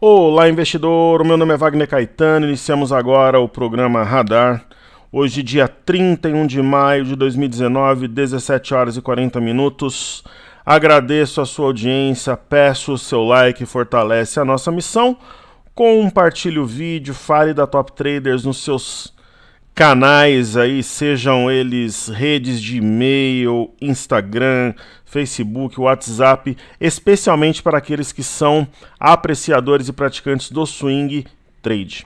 Olá, investidor. O meu nome é Wagner Caetano. Iniciamos agora o programa Radar. Hoje, dia 31 de maio de 2019, 17 horas e 40 minutos. Agradeço a sua audiência, peço o seu like, fortalece a nossa missão. Compartilhe o vídeo, fale da Top Traders nos seus canais aí, sejam eles redes de e-mail, Instagram, Facebook, WhatsApp, especialmente para aqueles que são apreciadores e praticantes do swing trade.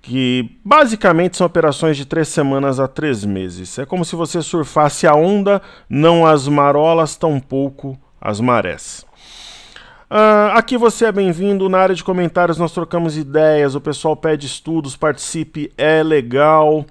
Que basicamente são operações de três semanas a três meses. É como se você surfasse a onda, não as marolas, tampouco as marés. Uh, aqui você é bem-vindo. Na área de comentários nós trocamos ideias, o pessoal pede estudos, participe, é legal.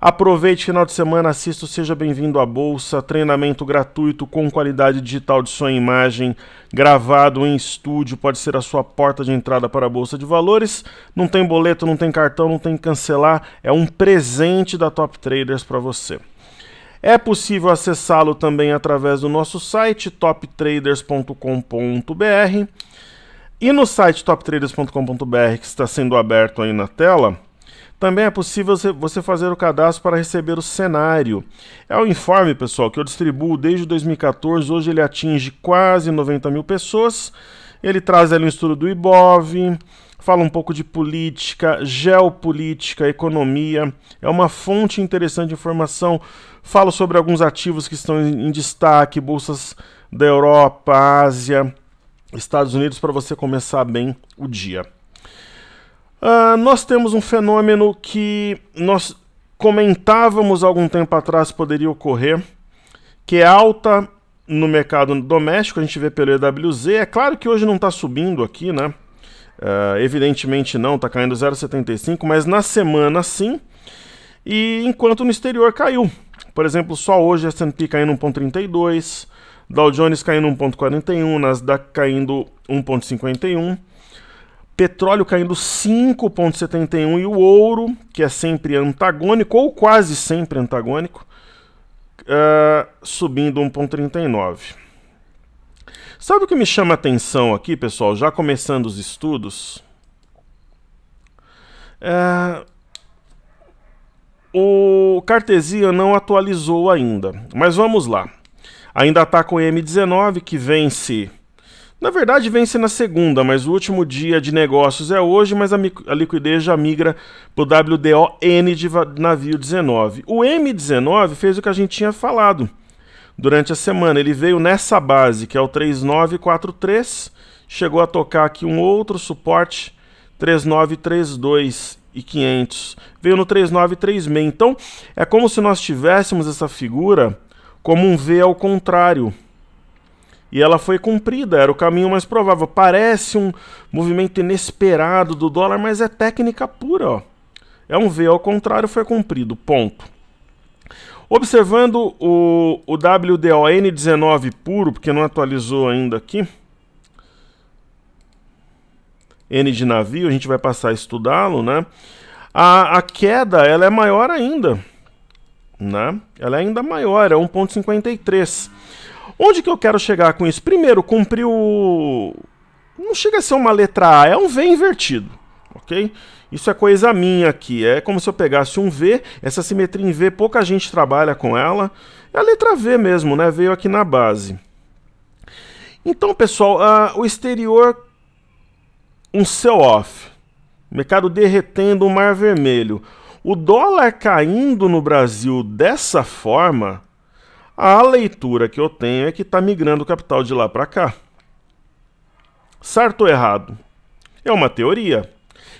Aproveite final de semana, assista Seja Bem-vindo à Bolsa, treinamento gratuito com qualidade digital de sua imagem, gravado em estúdio, pode ser a sua porta de entrada para a Bolsa de Valores. Não tem boleto, não tem cartão, não tem que cancelar, é um presente da Top Traders para você. É possível acessá-lo também através do nosso site toptraders.com.br. E no site toptraders.com.br, que está sendo aberto aí na tela, também é possível você fazer o cadastro para receber o cenário. É o informe, pessoal, que eu distribuo desde 2014. Hoje ele atinge quase 90 mil pessoas. Ele traz ali um estudo do IBOV, fala um pouco de política, geopolítica, economia. É uma fonte interessante de informação Falo sobre alguns ativos que estão em destaque, bolsas da Europa, Ásia, Estados Unidos, para você começar bem o dia. Uh, nós temos um fenômeno que nós comentávamos algum tempo atrás poderia ocorrer, que é alta no mercado doméstico, a gente vê pelo EWZ. É claro que hoje não está subindo aqui, né? Uh, evidentemente não, está caindo 0,75, mas na semana sim. E enquanto no exterior caiu. Por exemplo, só hoje S&P caindo 1.32, Dow Jones caindo 1.41, Nasdaq caindo 1.51, petróleo caindo 5.71 e o ouro, que é sempre antagônico ou quase sempre antagônico, uh, subindo 1.39. Sabe o que me chama a atenção aqui, pessoal? Já começando os estudos, é, o Cartesia não atualizou ainda, mas vamos lá. Ainda está com o M19 que vence. Na verdade, vence na segunda, mas o último dia de negócios é hoje, mas a, a liquidez já migra para o WDON de navio 19. O M19 fez o que a gente tinha falado durante a semana. Ele veio nessa base, que é o 3943, chegou a tocar aqui um outro suporte 3932 e 500. Veio no 3936. Então, é como se nós tivéssemos essa figura como um V ao contrário. E ela foi cumprida, era o caminho mais provável. Parece um movimento inesperado do dólar, mas é técnica pura, ó. É um V ao contrário, foi cumprido, ponto. Observando o, o WDON19 puro, porque não atualizou ainda aqui, N de navio, a gente vai passar a estudá-lo, né? A, a, queda ela é maior ainda, né? Ela é ainda maior, é 1.53. Onde que eu quero chegar com isso? Primeiro, cumpriu Não chega a ser uma letra A, é um V invertido, ok? Isso é coisa minha aqui, é como se eu pegasse um V, essa simetria em V, pouca gente trabalha com ela. É a letra V mesmo, né? Veio aqui na base. Então, pessoal, uh, o exterior um sell off, mercado derretendo o mar vermelho, o dólar caindo no Brasil dessa forma, a leitura que eu tenho é que está migrando o capital de lá para cá. Certo ou errado? É uma teoria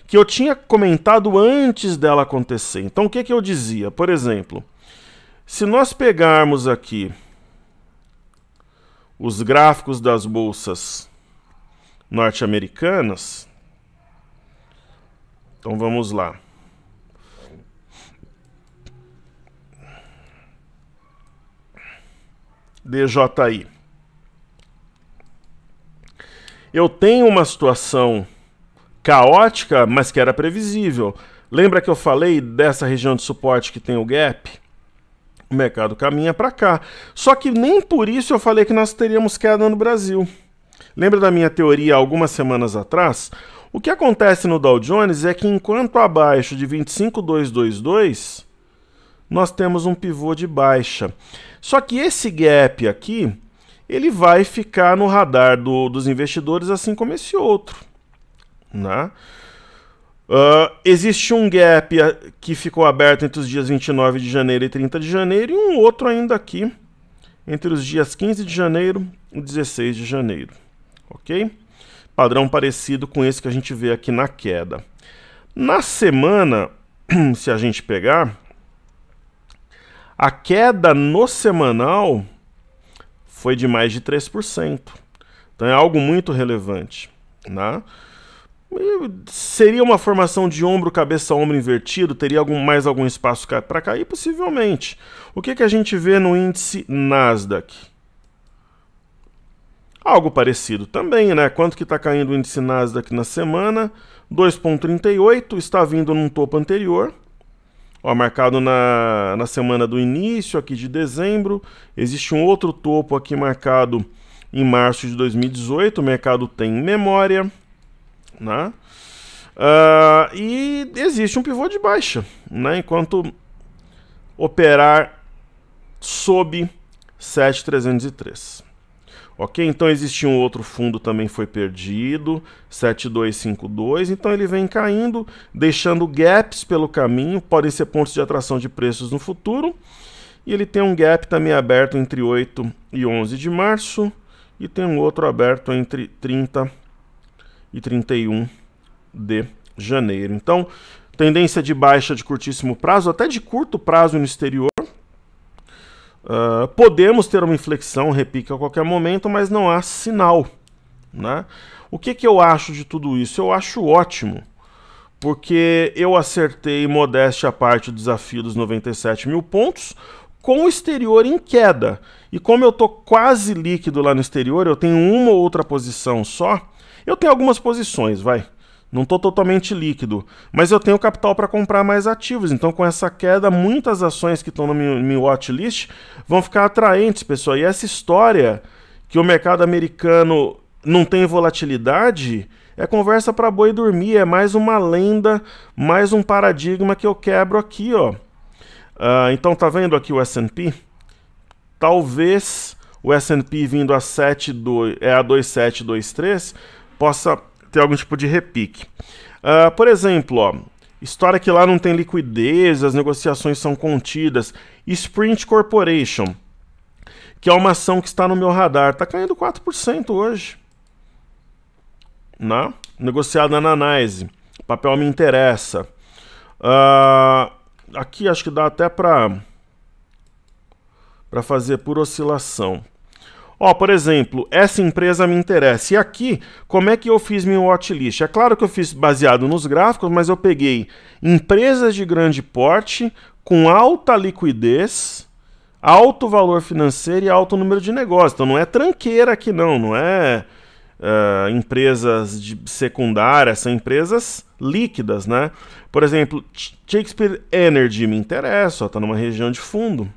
que eu tinha comentado antes dela acontecer. Então o que, que eu dizia? Por exemplo, se nós pegarmos aqui os gráficos das bolsas norte-americanas. Então vamos lá. DJI. Eu tenho uma situação caótica, mas que era previsível. Lembra que eu falei dessa região de suporte que tem o gap? O mercado caminha para cá. Só que nem por isso eu falei que nós teríamos queda no Brasil. Lembra da minha teoria algumas semanas atrás? O que acontece no Dow Jones é que enquanto abaixo de 25,222, nós temos um pivô de baixa. Só que esse gap aqui, ele vai ficar no radar do, dos investidores assim como esse outro. Né? Uh, existe um gap que ficou aberto entre os dias 29 de janeiro e 30 de janeiro e um outro ainda aqui entre os dias 15 de janeiro e 16 de janeiro ok? Padrão parecido com esse que a gente vê aqui na queda. Na semana, se a gente pegar, a queda no semanal foi de mais de 3%. Então é algo muito relevante. Né? Seria uma formação de ombro, cabeça, ombro invertido? Teria algum, mais algum espaço para cair? Possivelmente. O que, que a gente vê no índice Nasdaq? Algo parecido também, né? Quanto que está caindo o índice Nasdaq na semana? 2,38, está vindo num topo anterior. Ó, marcado na, na semana do início aqui de dezembro. Existe um outro topo aqui marcado em março de 2018. O mercado tem memória. Né? Uh, e existe um pivô de baixa. Né? Enquanto operar sob 7,303. Ok, então existia um outro fundo também foi perdido, 7252, então ele vem caindo, deixando gaps pelo caminho, podem ser pontos de atração de preços no futuro. E ele tem um gap também aberto entre 8 e 11 de março e tem um outro aberto entre 30 e 31 de janeiro. Então, tendência de baixa de curtíssimo prazo, até de curto prazo no exterior ah, podemos ter uma inflexão, repique a qualquer momento, mas não há sinal. Né? O que, que eu acho de tudo isso? Eu acho ótimo, porque eu acertei, modéstia a parte, do desafio dos 97 mil pontos, com o exterior em queda. E como eu estou quase líquido lá no exterior, eu tenho uma ou outra posição só, eu tenho algumas posições, vai. Não estou totalmente líquido, mas eu tenho capital para comprar mais ativos. Então, com essa queda, muitas ações que estão no meu, watch watchlist vão ficar atraentes, pessoal. E essa história que o mercado americano não tem volatilidade é conversa para boi dormir. É mais uma lenda, mais um paradigma que eu quebro aqui, ó. Uh, então, tá vendo aqui o S&P? Talvez o S&P vindo a 7 é a 2723 possa ter algum tipo de repique. Uh, por exemplo, ó, história que lá não tem liquidez, as negociações são contidas. Sprint Corporation, que é uma ação que está no meu radar, está caindo 4% hoje. Né? Negociada na análise. O papel me interessa. Uh, aqui acho que dá até para para fazer por oscilação. Ó, por exemplo, essa empresa me interessa. E aqui, como é que eu fiz minha watchlist? É claro que eu fiz baseado nos gráficos, mas eu peguei empresas de grande porte com alta liquidez, alto valor financeiro e alto número de negócios. Então não é tranqueira aqui não, não é uh, empresas de secundárias, são empresas líquidas, né? Por exemplo, Shakespeare Energy me interessa, Está numa região de fundo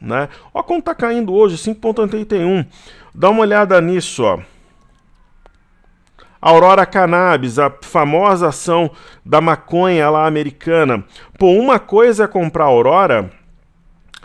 né? Ó como tá caindo hoje, 5.81. Dá uma olhada nisso, ó. Aurora Cannabis, a famosa ação da maconha lá americana. Pô, uma coisa é comprar Aurora,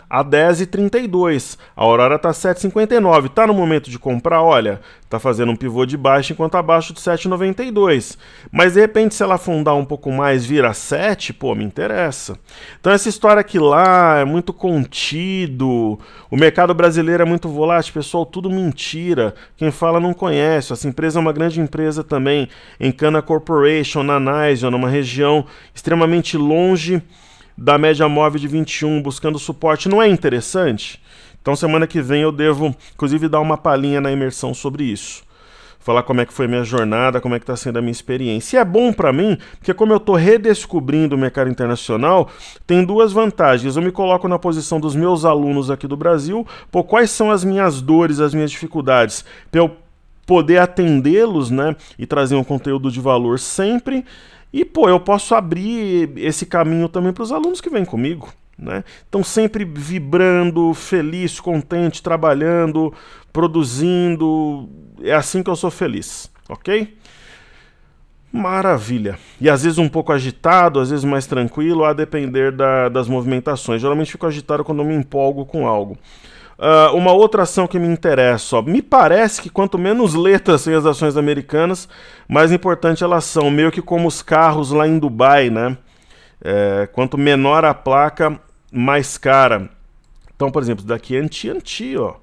a 10,32. A Aurora tá 7,59. Tá no momento de comprar, olha, tá fazendo um pivô de baixo enquanto abaixo de 7,92. Mas de repente se ela afundar um pouco mais, vira 7, pô, me interessa. Então essa história aqui lá é muito contido, o mercado brasileiro é muito volátil, pessoal, tudo mentira. Quem fala não conhece. Essa empresa é uma grande empresa também, Encana Corporation, na Nision, numa região extremamente longe da média móvel de 21 buscando suporte não é interessante? Então semana que vem eu devo, inclusive, dar uma palhinha na imersão sobre isso. Falar como é que foi minha jornada, como é que está sendo a minha experiência. E é bom para mim, porque como eu estou redescobrindo o mercado internacional, tem duas vantagens. Eu me coloco na posição dos meus alunos aqui do Brasil, por quais são as minhas dores, as minhas dificuldades, para eu poder atendê-los, né, e trazer um conteúdo de valor sempre. E, pô, eu posso abrir esse caminho também para os alunos que vêm comigo. Né? Estão sempre vibrando, feliz, contente, trabalhando, produzindo. É assim que eu sou feliz, ok? Maravilha. E às vezes um pouco agitado, às vezes mais tranquilo, a depender da, das movimentações. Geralmente fico agitado quando me empolgo com algo. Uh, uma outra ação que me interessa, ó. me parece que quanto menos letras têm as ações americanas, mais importante elas são, meio que como os carros lá em Dubai, né? É, quanto menor a placa, mais cara. Então, por exemplo, daqui é anti-anti, ó.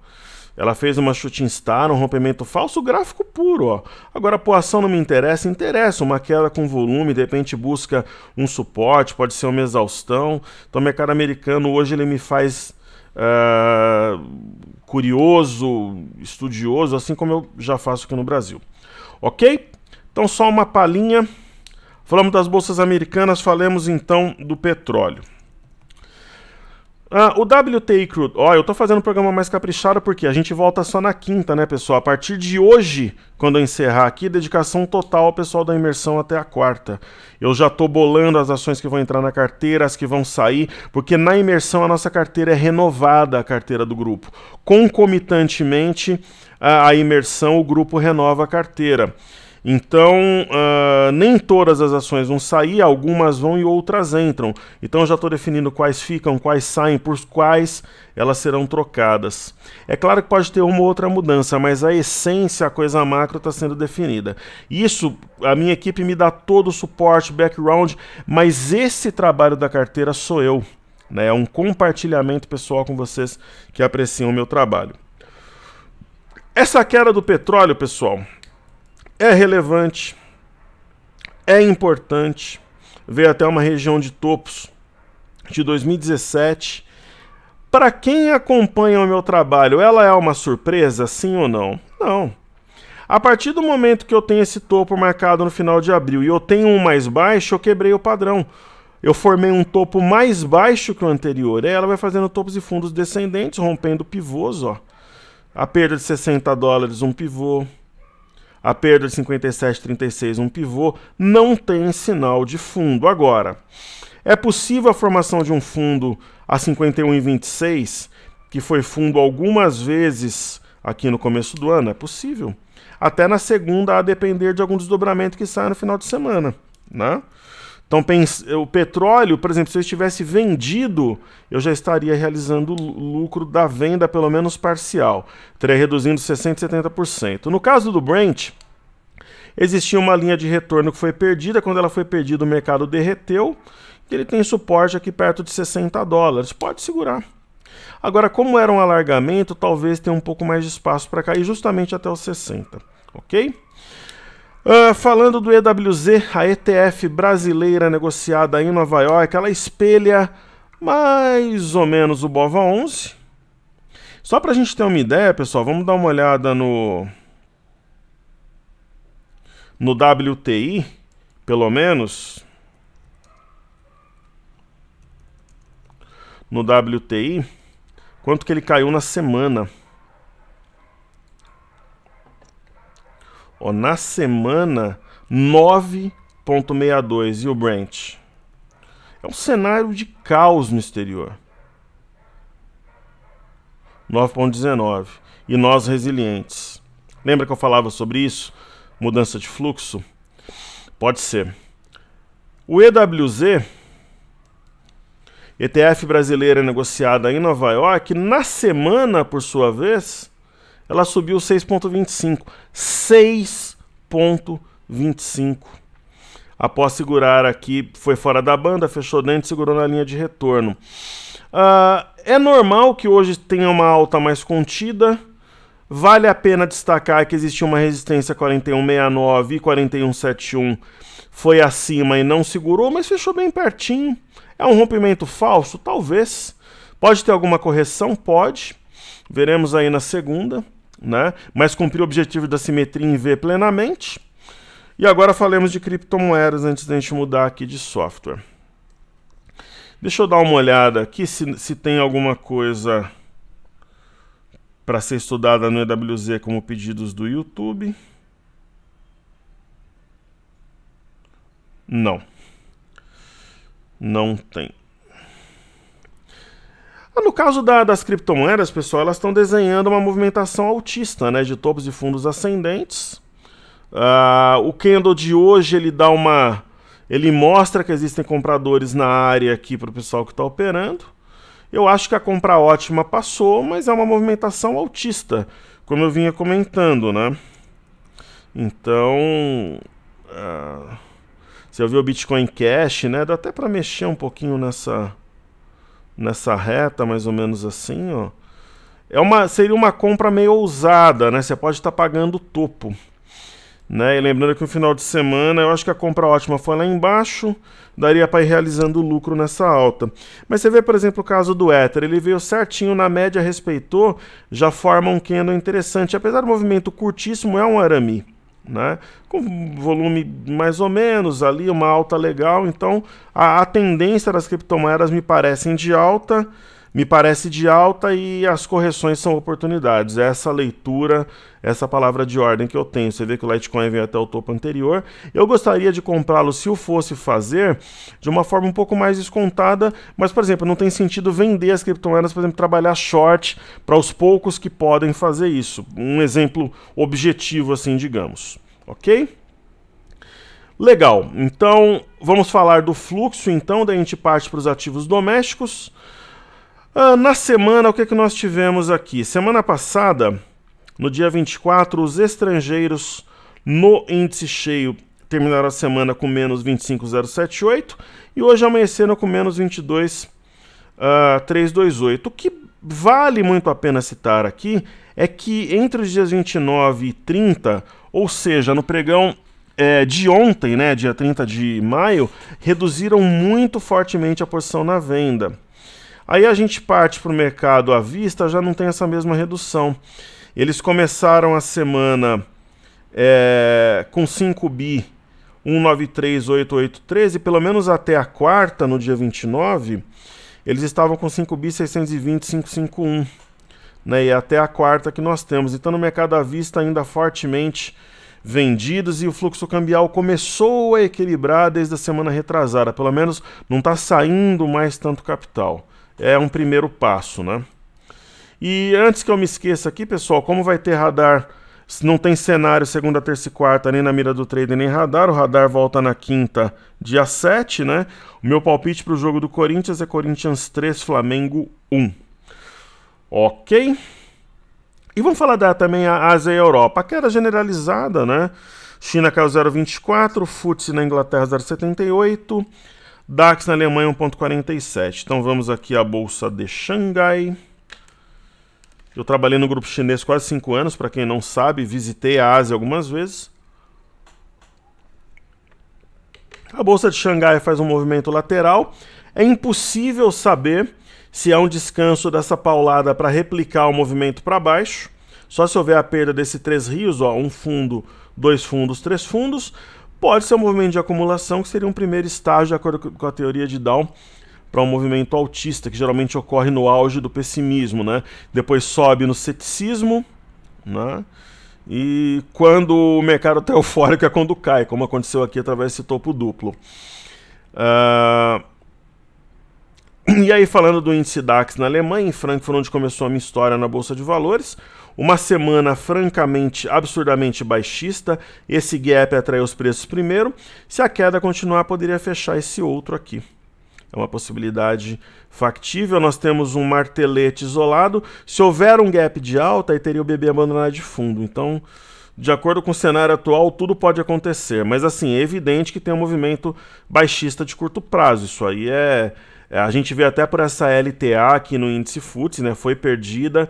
Ela fez uma shooting star, um rompimento falso, gráfico puro, ó. Agora, a ação não me interessa, interessa. Uma queda com volume, de repente busca um suporte, pode ser uma exaustão. Então, mercado americano hoje ele me faz é, curioso, estudioso, assim como eu já faço aqui no Brasil. Ok? Então, só uma palhinha. Falamos das bolsas americanas, falemos então do petróleo. Ah, o WTI Crude. Ó, eu tô fazendo um programa mais caprichado porque a gente volta só na quinta, né, pessoal? A partir de hoje, quando eu encerrar aqui, dedicação total ao pessoal da imersão até a quarta. Eu já tô bolando as ações que vão entrar na carteira, as que vão sair, porque na imersão a nossa carteira é renovada, a carteira do grupo. Concomitantemente, a imersão, o grupo renova a carteira. Então, uh, nem todas as ações vão sair, algumas vão e outras entram. Então, eu já estou definindo quais ficam, quais saem, por quais elas serão trocadas. É claro que pode ter uma ou outra mudança, mas a essência, a coisa macro, está sendo definida. Isso, a minha equipe me dá todo o suporte, background, mas esse trabalho da carteira sou eu. Né? É um compartilhamento pessoal com vocês que apreciam o meu trabalho. Essa queda do petróleo, pessoal, é relevante, é importante. Veio até uma região de topos de 2017. Para quem acompanha o meu trabalho, ela é uma surpresa, sim ou não? Não. A partir do momento que eu tenho esse topo marcado no final de abril e eu tenho um mais baixo, eu quebrei o padrão. Eu formei um topo mais baixo que o anterior. ela vai fazendo topos e fundos descendentes, rompendo pivôs, ó. A perda de 60 dólares, um pivô. A perda de 57,36, um pivô, não tem sinal de fundo. Agora, é possível a formação de um fundo a 51,26, que foi fundo algumas vezes aqui no começo do ano? É possível. Até na segunda, a depender de algum desdobramento que saia no final de semana. Né? Então, eh, o petróleo, por exemplo, se eu estivesse vendido, eu já estaria realizando lucro da venda, pelo menos parcial. Estaria reduzindo 60%, 70%. No caso do Brent, existia uma linha de retorno que foi perdida. Quando ela foi perdida, o mercado derreteu. E ele tem suporte aqui perto de 60 dólares. Pode segurar. Agora, como era um alargamento, talvez tenha um pouco mais de espaço para cair justamente até os 60, ok? Uh, falando do EWZ, a ETF brasileira negociada em Nova York, ela espelha mais ou menos o BOVA 11. Só para a gente ter uma ideia, pessoal, vamos dar uma olhada no no WTI, pelo menos no WTI, quanto que ele caiu na semana. Ó, na semana 9.62 e o Brent. É um cenário de caos no exterior. 9.19 e nós resilientes. Lembra que eu falava sobre isso? Mudança de fluxo? Pode ser. O EWZ, ETF brasileira negociada em Nova York, na semana, por sua vez, ela subiu 6,25. 6,25. Após segurar aqui, foi fora da banda, fechou dentro, segurou na linha de retorno. Uh, é normal que hoje tenha uma alta mais contida. Vale a pena destacar que existiu uma resistência 4169 e 4171 foi acima e não segurou, mas fechou bem pertinho. É um rompimento falso? Talvez. Pode ter alguma correção? Pode. Veremos aí na segunda né? mas cumprir o objetivo da simetria em V plenamente. E agora falemos de criptomoedas antes da gente mudar aqui de software. Deixa eu dar uma olhada aqui se, se tem alguma coisa para ser estudada no EWZ como pedidos do YouTube. Não. Não tem. No caso da, das criptomoedas, pessoal, elas estão desenhando uma movimentação altista, né, de topos e fundos ascendentes. Uh, o candle de hoje ele dá uma, ele mostra que existem compradores na área aqui para o pessoal que está operando. Eu acho que a compra ótima passou, mas é uma movimentação altista, como eu vinha comentando, né? Então, uh, se eu vi o Bitcoin Cash, né, dá até para mexer um pouquinho nessa nessa reta, mais ou menos assim, ó. É uma, seria uma compra meio ousada, né? Você pode estar tá pagando o topo. Né? E lembrando que no final de semana eu acho que a compra ótima foi lá embaixo, daria para ir realizando lucro nessa alta. Mas você vê, por exemplo, o caso do Ether, ele veio certinho na média, respeitou, já forma um candle interessante. Apesar do movimento curtíssimo, é um arame né? com volume mais ou menos ali, uma alta legal. Então a, a tendência das criptomoedas me parecem de alta me parece de alta e as correções são oportunidades. É essa leitura, essa palavra de ordem que eu tenho. Você vê que o Litecoin veio até o topo anterior. Eu gostaria de comprá-lo se eu fosse fazer de uma forma um pouco mais descontada, mas por exemplo, não tem sentido vender as criptomoedas, por exemplo, trabalhar short para os poucos que podem fazer isso. Um exemplo objetivo assim, digamos. OK? Legal. Então, vamos falar do fluxo então, daí a gente parte para os ativos domésticos. Ah, na semana, o que, é que nós tivemos aqui? Semana passada, no dia 24, os estrangeiros no índice cheio terminaram a semana com menos 25,078 e hoje amanheceram com menos 22,328. Uh, ah, o que vale muito a pena citar aqui é que entre os dias 29 e 30, ou seja, no pregão é, de ontem, né, dia 30 de maio, reduziram muito fortemente a posição na venda. Aí a gente parte para o mercado à vista, já não tem essa mesma redução. Eles começaram a semana é, com 5 bi 1938813, pelo menos até a quarta, no dia 29, eles estavam com 5 bi 620,551. Né, e é até a quarta que nós temos. Então, no mercado à vista, ainda fortemente vendidos e o fluxo cambial começou a equilibrar desde a semana retrasada. Pelo menos não está saindo mais tanto capital é um primeiro passo, né? E antes que eu me esqueça aqui, pessoal, como vai ter radar, não tem cenário segunda, terça e quarta, nem na mira do trader, nem radar. O radar volta na quinta, dia 7, né? O meu palpite para o jogo do Corinthians é Corinthians 3, Flamengo 1. Ok? E vamos falar da, também a Ásia e a Europa. A queda generalizada, né? China caiu 0,24, FTSE na Inglaterra 0,78. DAX na Alemanha 1,47. Então vamos aqui à bolsa de Xangai. Eu trabalhei no grupo chinês quase 5 anos, para quem não sabe, visitei a Ásia algumas vezes. A bolsa de Xangai faz um movimento lateral. É impossível saber se há um descanso dessa paulada para replicar o movimento para baixo. Só se houver a perda desse três rios, ó, um fundo, dois fundos, três fundos, Pode ser um movimento de acumulação, que seria um primeiro estágio, de acordo com a teoria de Down, para um movimento autista, que geralmente ocorre no auge do pessimismo, né? Depois sobe no ceticismo, né? E quando o mercado está eufórico é quando cai, como aconteceu aqui através desse topo duplo. Uh... E aí, falando do índice DAX na Alemanha, em Frankfurt, onde começou a minha história na Bolsa de Valores, uma semana francamente, absurdamente baixista. Esse gap atraiu os preços primeiro. Se a queda continuar, poderia fechar esse outro aqui. É uma possibilidade factível. Nós temos um martelete isolado. Se houver um gap de alta, aí teria o bebê abandonado de fundo. Então, de acordo com o cenário atual, tudo pode acontecer. Mas, assim, é evidente que tem um movimento baixista de curto prazo. Isso aí é, é, a gente vê até por essa LTA aqui no índice FUTS, né? Foi perdida.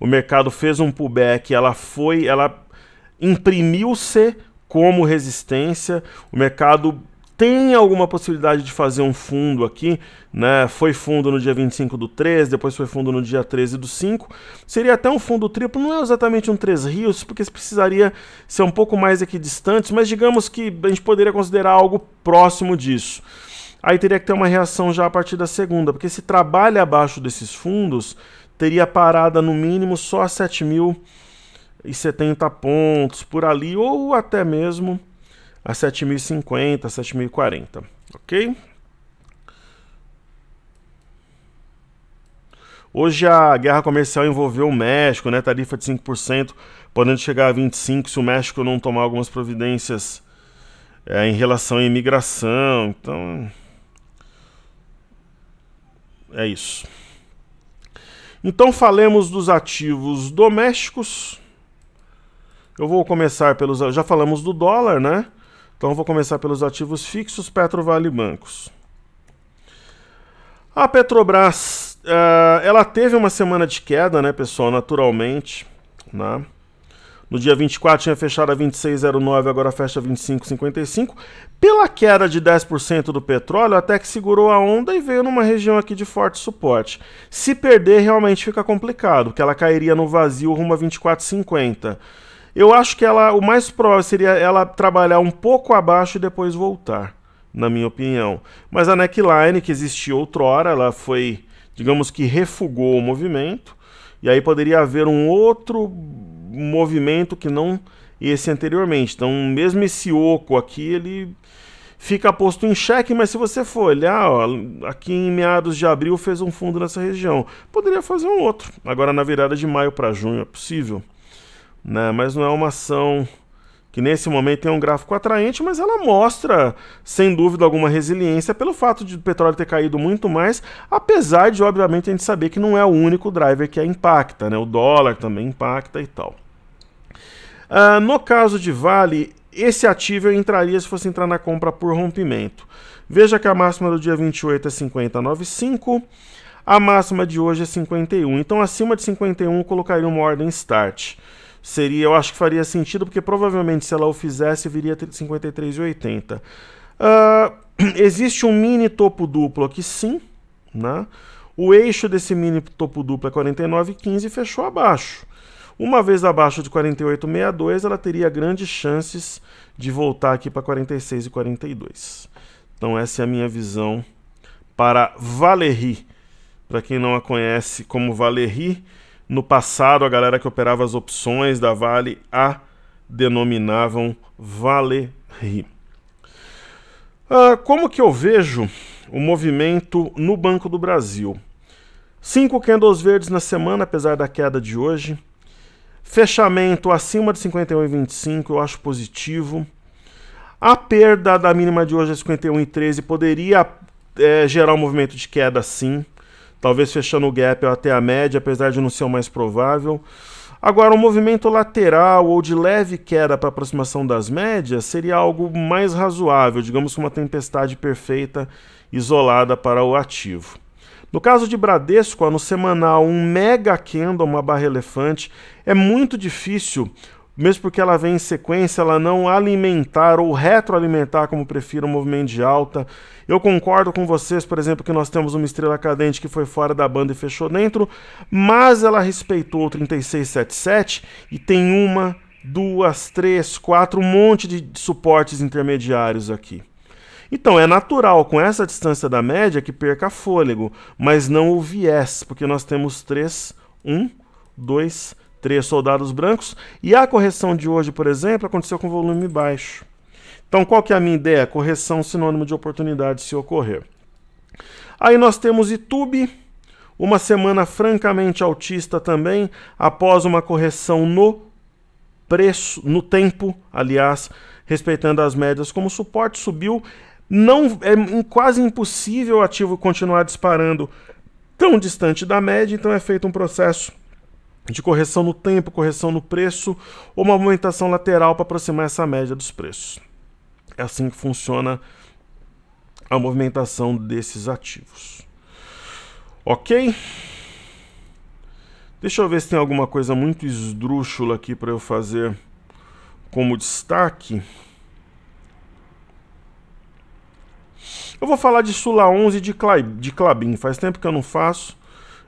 O mercado fez um pullback, ela foi, ela imprimiu-se como resistência. O mercado tem alguma possibilidade de fazer um fundo aqui, né? Foi fundo no dia 25 do 3, depois foi fundo no dia 13 do 5. Seria até um fundo triplo, não é exatamente um três rios, porque precisaria ser um pouco mais aqui distantes, mas digamos que a gente poderia considerar algo próximo disso aí teria que ter uma reação já a partir da segunda, porque se trabalha abaixo desses fundos, teria parada no mínimo só a 7.070 pontos por ali, ou até mesmo a 7.050, 7.040, ok? Hoje a guerra comercial envolveu o México, né? Tarifa de 5%, podendo chegar a 25% se o México não tomar algumas providências é, em relação à imigração. Então, é isso. Então falemos dos ativos domésticos. Eu vou começar pelos. Já falamos do dólar, né? Então vou começar pelos ativos fixos, Petrovale e bancos. A Petrobras, uh, ela teve uma semana de queda, né, pessoal? Naturalmente, né? No dia 24 tinha fechado a 26,09, agora fecha a 25,55. Pela queda de 10% do petróleo, até que segurou a onda e veio numa região aqui de forte suporte. Se perder, realmente fica complicado, porque ela cairia no vazio rumo a 24,50. Eu acho que ela, o mais provável seria ela trabalhar um pouco abaixo e depois voltar, na minha opinião. Mas a neckline que existia outrora, ela foi, digamos que refugou o movimento, e aí poderia haver um outro movimento que não esse anteriormente. Então, mesmo esse oco aqui, ele fica posto em xeque, mas se você for olhar, ó, aqui em meados de abril fez um fundo nessa região. Poderia fazer um outro. Agora na virada de maio para junho é possível, né? Mas não é uma ação que nesse momento tem um gráfico atraente, mas ela mostra, sem dúvida alguma, resiliência pelo fato de o petróleo ter caído muito mais, apesar de, obviamente, a gente saber que não é o único driver que a impacta, né? O dólar também impacta e tal. Uh, no caso de Vale, esse ativo eu entraria se fosse entrar na compra por rompimento. Veja que a máxima do dia 28 é 50,95. A máxima de hoje é 51. Então, acima de 51, eu colocaria uma ordem start. Seria, eu acho que faria sentido, porque provavelmente se ela o fizesse, viria 53,80. Uh, ah, existe um mini topo duplo aqui, sim. Né? O eixo desse mini topo duplo é 49,15 e fechou abaixo. Uma vez abaixo de 48,62, ela teria grandes chances de voltar aqui para 46 e 42. Então essa é a minha visão para Valéry. Para quem não a conhece como Valéry, no passado a galera que operava as opções da Vale a denominavam Valéry. Ah, como que eu vejo o movimento no Banco do Brasil? Cinco candles verdes na semana, apesar da queda de hoje. Fechamento acima de 51,25 eu acho positivo. A perda da mínima de hoje é 51,13 poderia é, gerar um movimento de queda sim. Talvez fechando o gap até a média, apesar de não ser o mais provável. Agora, um movimento lateral ou de leve queda para aproximação das médias seria algo mais razoável, digamos uma tempestade perfeita isolada para o ativo. No caso de Bradesco, no semanal, um mega candle, uma barra elefante, é muito difícil, mesmo porque ela vem em sequência, ela não alimentar ou retroalimentar, como prefiro, o um movimento de alta. Eu concordo com vocês, por exemplo, que nós temos uma estrela cadente que foi fora da banda e fechou dentro, mas ela respeitou o 3677 e tem uma, duas, três, quatro, um monte de suportes intermediários aqui. Então, é natural com essa distância da média que perca fôlego, mas não o viés, porque nós temos 3, 1, 2, 3 soldados brancos. E a correção de hoje, por exemplo, aconteceu com volume baixo. Então, qual que é a minha ideia? Correção sinônimo de oportunidade se ocorrer. Aí nós temos YouTube, uma semana francamente autista também, após uma correção no preço, no tempo, aliás, respeitando as médias como suporte, subiu não é quase impossível o ativo continuar disparando tão distante da média, então é feito um processo de correção no tempo, correção no preço ou uma movimentação lateral para aproximar essa média dos preços. É assim que funciona a movimentação desses ativos. Ok? Deixa eu ver se tem alguma coisa muito esdrúxula aqui para eu fazer como destaque. Eu vou falar de Sula 11 de, Cla de Clabin. Faz tempo que eu não faço.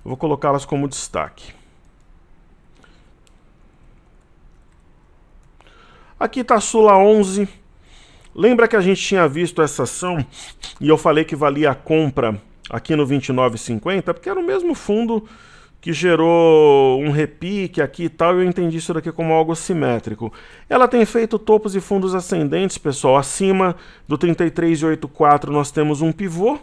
Eu vou colocá-las como destaque. Aqui está Sula 11. Lembra que a gente tinha visto essa ação e eu falei que valia a compra aqui no 29,50? Porque era o mesmo fundo que gerou um repique aqui e tal, eu entendi isso daqui como algo simétrico. Ela tem feito topos e fundos ascendentes, pessoal. Acima do 33,84 nós temos um pivô.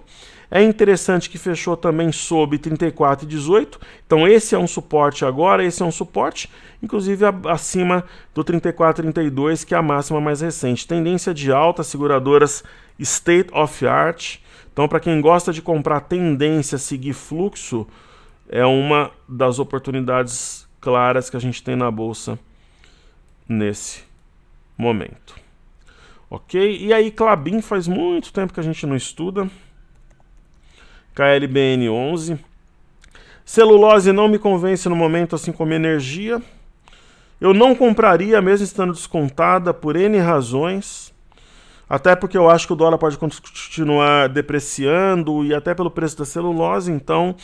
É interessante que fechou também sob 34,18. Então esse é um suporte agora, esse é um suporte, inclusive acima do 34,32, que é a máxima mais recente. Tendência de alta, seguradoras State of Art. Então para quem gosta de comprar tendência, seguir fluxo, é uma das oportunidades claras que a gente tem na bolsa nesse momento. Ok? E aí, Clabin faz muito tempo que a gente não estuda. KLBN 11. Celulose não me convence no momento, assim como energia. Eu não compraria, mesmo estando descontada, por N razões. Até porque eu acho que o dólar pode continuar depreciando e até pelo preço da celulose, então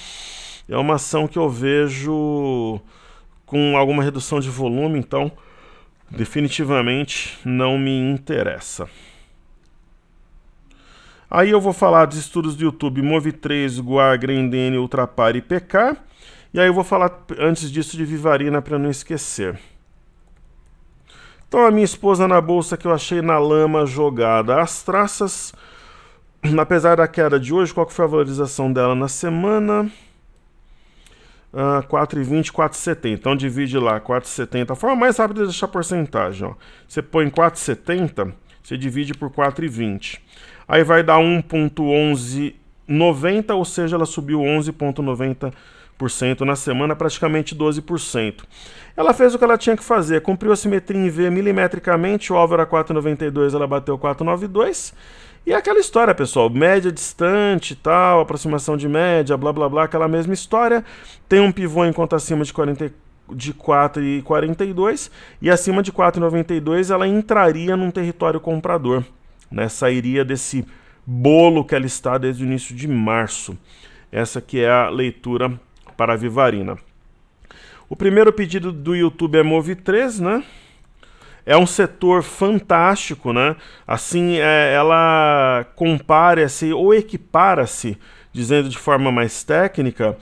é uma ação que eu vejo com alguma redução de volume, então definitivamente não me interessa. Aí eu vou falar dos estudos do YouTube Move3, Guar, Grendene, Ultrapar e PK. E aí eu vou falar antes disso de Vivarina para não esquecer. Então a minha esposa na bolsa que eu achei na lama jogada. As traças, apesar da queda de hoje, qual que foi a valorização dela na semana? 4,20, ah, 4,70. Então divide lá 4,70. A forma mais rápida de é deixar a porcentagem, ó. Você põe 4,70, você divide por 4,20. Aí vai dar 1,1190, ou seja, ela subiu 11,90% na semana, praticamente 12%. Ela fez o que ela tinha que fazer, cumpriu a simetria em V milimetricamente, o alvo era 4,92, ela bateu 4,92. E é aquela história, pessoal, média distante, tal, aproximação de média, blá blá blá, aquela mesma história. Tem um pivô em conta acima de 40, de 4,42 e acima de 4,92 ela entraria num território comprador, né? Sairia desse bolo que ela está desde o início de março. Essa que é a leitura para a Vivarina. O primeiro pedido do YouTube é Move 3, né? é um setor fantástico, né? Assim, é, ela compara-se ou equipara-se, dizendo de forma mais técnica,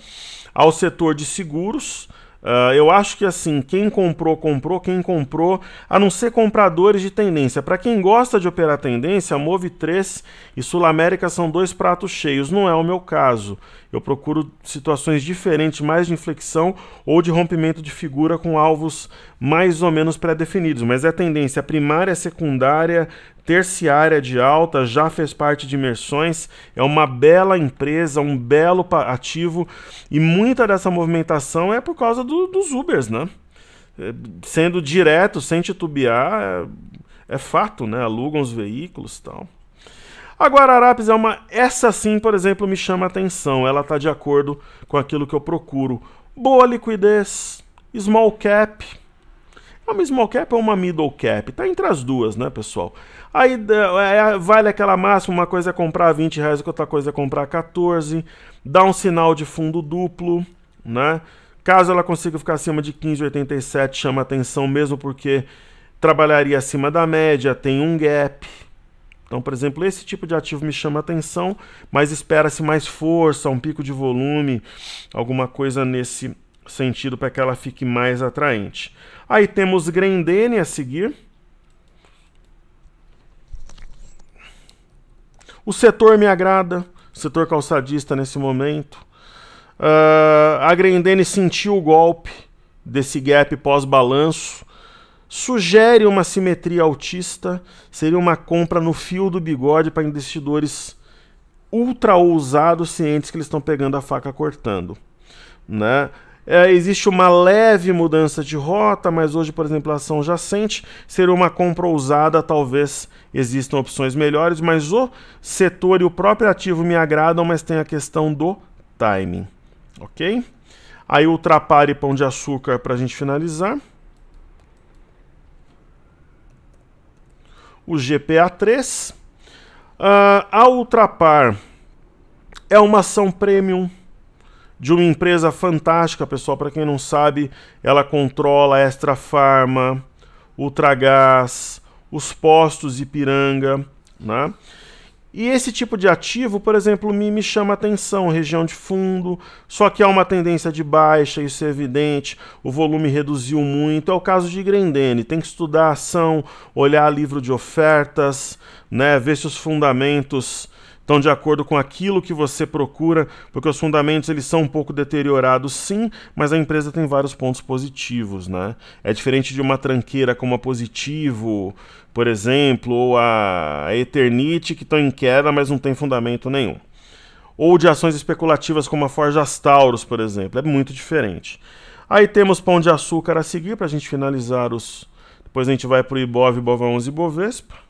ao setor de seguros. Uh, eu acho que assim, quem comprou, comprou, quem comprou, a não ser compradores de tendência. Para quem gosta de operar tendência, Move 3 e Sul América são dois pratos cheios, não é o meu caso. Eu procuro situações diferentes, mais de inflexão ou de rompimento de figura com alvos mais ou menos pré-definidos, mas é tendência primária, secundária, terciária de alta, já fez parte de imersões, é uma bela empresa, um belo ativo e muita dessa movimentação é por causa do, dos Ubers, né? É, sendo direto, sem titubear, é, é fato, né? Alugam os veículos e tal. Agora, a Guararapes é uma. Essa sim, por exemplo, me chama a atenção. Ela está de acordo com aquilo que eu procuro. Boa liquidez, small cap. É uma small cap ou uma middle cap? Está entre as duas, né, pessoal? Aí é, vale aquela máxima: uma coisa é comprar 20 reais, outra coisa é comprar 14. Dá um sinal de fundo duplo, né? Caso ela consiga ficar acima de 15,87, chama atenção mesmo porque trabalharia acima da média, tem um gap. Então, por exemplo, esse tipo de ativo me chama atenção, mas espera-se mais força, um pico de volume, alguma coisa nesse sentido para que ela fique mais atraente. Aí temos Grendene a seguir. O setor me agrada, setor calçadista nesse momento. Uh, a Grendene sentiu o golpe desse gap pós-balanço, sugere uma simetria autista, seria uma compra no fio do bigode para investidores ultra ousados, cientes que eles estão pegando a faca cortando. Né? É, existe uma leve mudança de rota, mas hoje, por exemplo, a ação jacente seria uma compra ousada, talvez existam opções melhores, mas o setor e o próprio ativo me agradam, mas tem a questão do timing, ok? Aí ultrapare pão de açúcar para a gente finalizar. o GPA3. Uh, ah, a Ultrapar é uma ação premium de uma empresa fantástica, pessoal. Para quem não sabe, ela controla Extra Farma, Ultragás, os postos Ipiranga, né? E esse tipo de ativo, por exemplo, me, me chama atenção, região de fundo, só que há uma tendência de baixa, isso é evidente, o volume reduziu muito. É o caso de Grendene, tem que estudar a ação, olhar livro de ofertas, né, ver se os fundamentos estão de acordo com aquilo que você procura, porque os fundamentos eles são um pouco deteriorados, sim, mas a empresa tem vários pontos positivos, né? É diferente de uma tranqueira como a Positivo, por exemplo, ou a Eternite, que estão em queda, mas não tem fundamento nenhum. Ou de ações especulativas como a Forja Astauros, por exemplo, é muito diferente. Aí temos Pão de Açúcar a seguir, para a gente finalizar os... Depois a gente vai para o Ibov, Ibov 11 e Bovespa.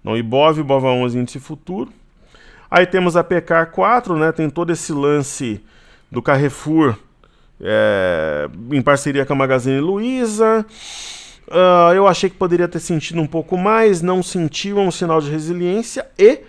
Então, Ibov, Ibova é 11, índice futuro. Aí temos a PK4, né? Tem todo esse lance do Carrefour é, em parceria com a Magazine Luiza. Uh, eu achei que poderia ter sentido um pouco mais, não sentiu é um sinal de resiliência e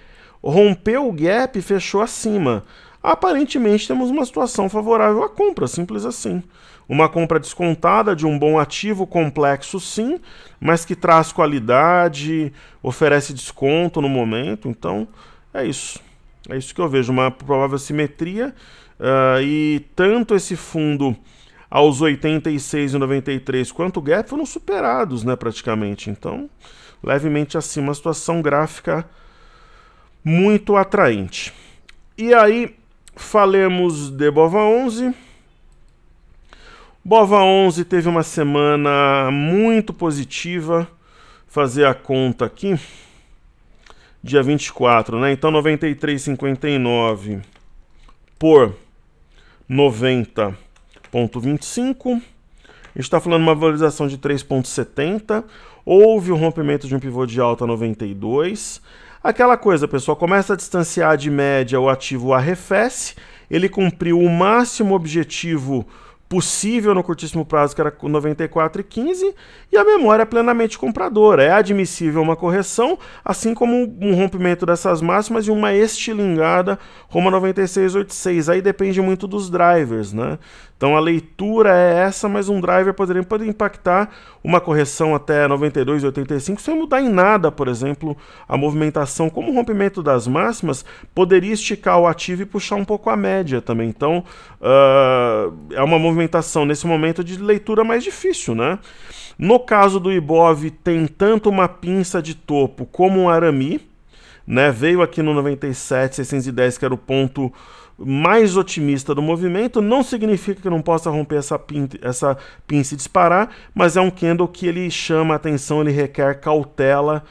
rompeu o gap e fechou acima. Aparentemente temos uma situação favorável à compra, simples assim. Uma compra descontada de um bom ativo complexo, sim, mas que traz qualidade, oferece desconto no momento. Então, é isso. É isso que eu vejo, uma provável simetria. Uh, e tanto esse fundo aos 86,93 quanto o gap foram superados, né, praticamente. Então, levemente acima, a situação gráfica muito atraente. E aí, falemos de Bova 11. Bova 11 teve uma semana muito positiva. Fazer a conta aqui. Dia 24, né? Então 93,59 por 90,25. Está falando uma valorização de 3,70. Houve o um rompimento de um pivô de alta 92. Aquela coisa, pessoal, começa a distanciar de média, o ativo arrefece. Ele cumpriu o máximo objetivo possível no curtíssimo prazo, que era 94,15, e a memória é plenamente compradora. É admissível uma correção, assim como um rompimento dessas máximas e uma estilingada Roma 96,86. Aí depende muito dos drivers, né? Então a leitura é essa, mas um driver poderia pode impactar uma correção até 92,85 sem mudar em nada, por exemplo, a movimentação. Como o rompimento das máximas, poderia esticar o ativo e puxar um pouco a média também. Então uh, é uma movimentação nesse momento de leitura mais difícil, né? No caso do Ibov, tem tanto uma pinça de topo como um arame. Né? Veio aqui no 97, 610, que era o ponto mais otimista do movimento. Não significa que não possa romper essa pin, essa pinça disparar, mas é um candle que ele chama atenção, ele requer cautela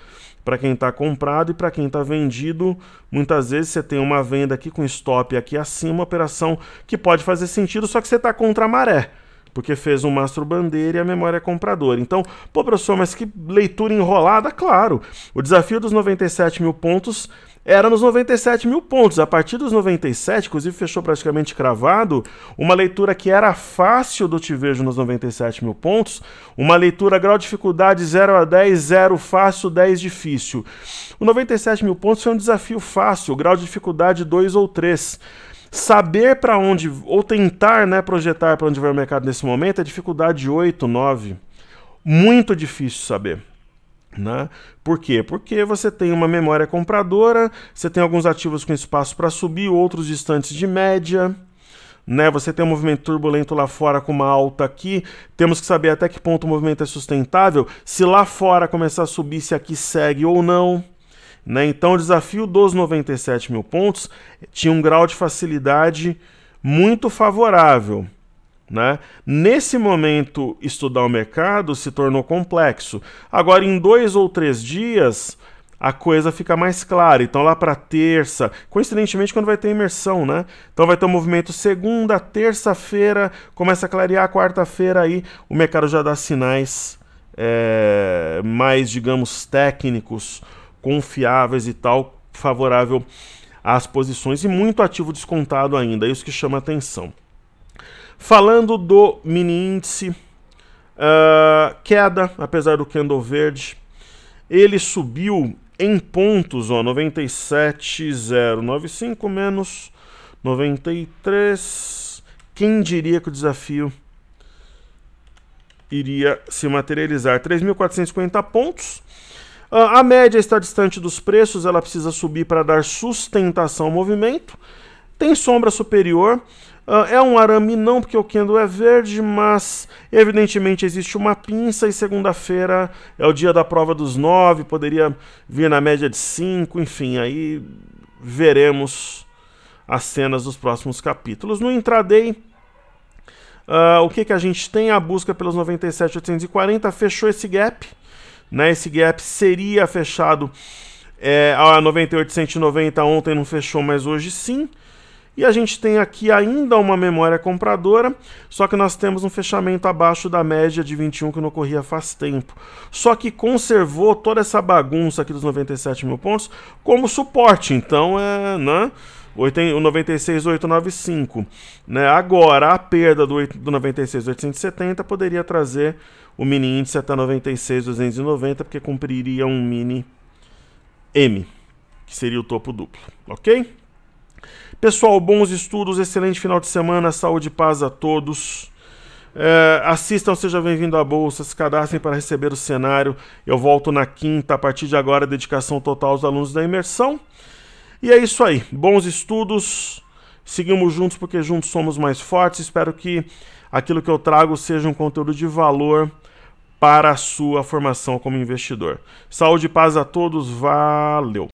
para quem está comprado e para quem está vendido. Muitas vezes você tem uma venda aqui com stop aqui acima, uma operação que pode fazer sentido, só que você está contra a maré porque fez um mastro bandeira e a memória é compradora. Então, pô, professor, mas que leitura enrolada, claro. O desafio dos 97 mil pontos era nos 97 mil pontos. A partir dos 97, inclusive fechou praticamente cravado, uma leitura que era fácil do Te Vejo nos 97 mil pontos, uma leitura grau de dificuldade 0 a 10, 0 fácil, 10 difícil. O 97 mil pontos foi um desafio fácil, grau de dificuldade 2 ou 3. Saber para onde, ou tentar né, projetar para onde vai o mercado nesse momento, é dificuldade 8, 9. Muito difícil saber. Né? Por quê? Porque você tem uma memória compradora, você tem alguns ativos com espaço para subir, outros distantes de média. Né? Você tem um movimento turbulento lá fora com uma alta aqui. Temos que saber até que ponto o movimento é sustentável, se lá fora começar a subir, se aqui segue ou não. Né? Então, o desafio dos 97 mil pontos tinha um grau de facilidade muito favorável. Né? Nesse momento, estudar o mercado se tornou complexo. Agora, em dois ou três dias, a coisa fica mais clara. Então, lá para terça, coincidentemente, quando vai ter imersão, né? Então, vai ter um movimento segunda, terça-feira, começa a clarear, quarta-feira, aí o mercado já dá sinais é, mais, digamos, técnicos confiáveis e tal, favorável às posições e muito ativo descontado ainda, é isso que chama atenção. Falando do mini índice, uh, queda, apesar do candle verde, ele subiu em pontos, ó, 97,095 menos 93. Quem diria que o desafio iria se materializar? 3.450 pontos. Ah, a média está distante dos preços, ela precisa subir para dar sustentação ao movimento. Tem sombra superior, ah, é um arame não, porque o candle é verde, mas evidentemente existe uma pinça e segunda-feira é o dia da prova dos nove, poderia vir na média de cinco, enfim, aí veremos as cenas dos próximos capítulos. No intraday, uh, o que, que a gente tem? A busca pelos 97,840 fechou esse gap. Né? Esse gap seria fechado é, a 98,190 ontem não fechou, mas hoje sim. E a gente tem aqui ainda uma memória compradora, só que nós temos um fechamento abaixo da média de 21 que não ocorria faz tempo. Só que conservou toda essa bagunça aqui dos 97 mil pontos como suporte. Então, é, né? o 96,895. Né? Agora, a perda do, do 96,870 poderia trazer o mini índice até 96,290 porque cumpriria um mini M, que seria o topo duplo, ok? Pessoal, bons estudos, excelente final de semana, saúde e paz a todos. É, assistam, seja bem-vindo à Bolsa, se cadastrem para receber o cenário. Eu volto na quinta, a partir de agora, dedicação total aos alunos da imersão. E é isso aí, bons estudos, seguimos juntos porque juntos somos mais fortes. Espero que aquilo que eu trago seja um conteúdo de valor para a sua formação como investidor. Saúde e paz a todos, valeu!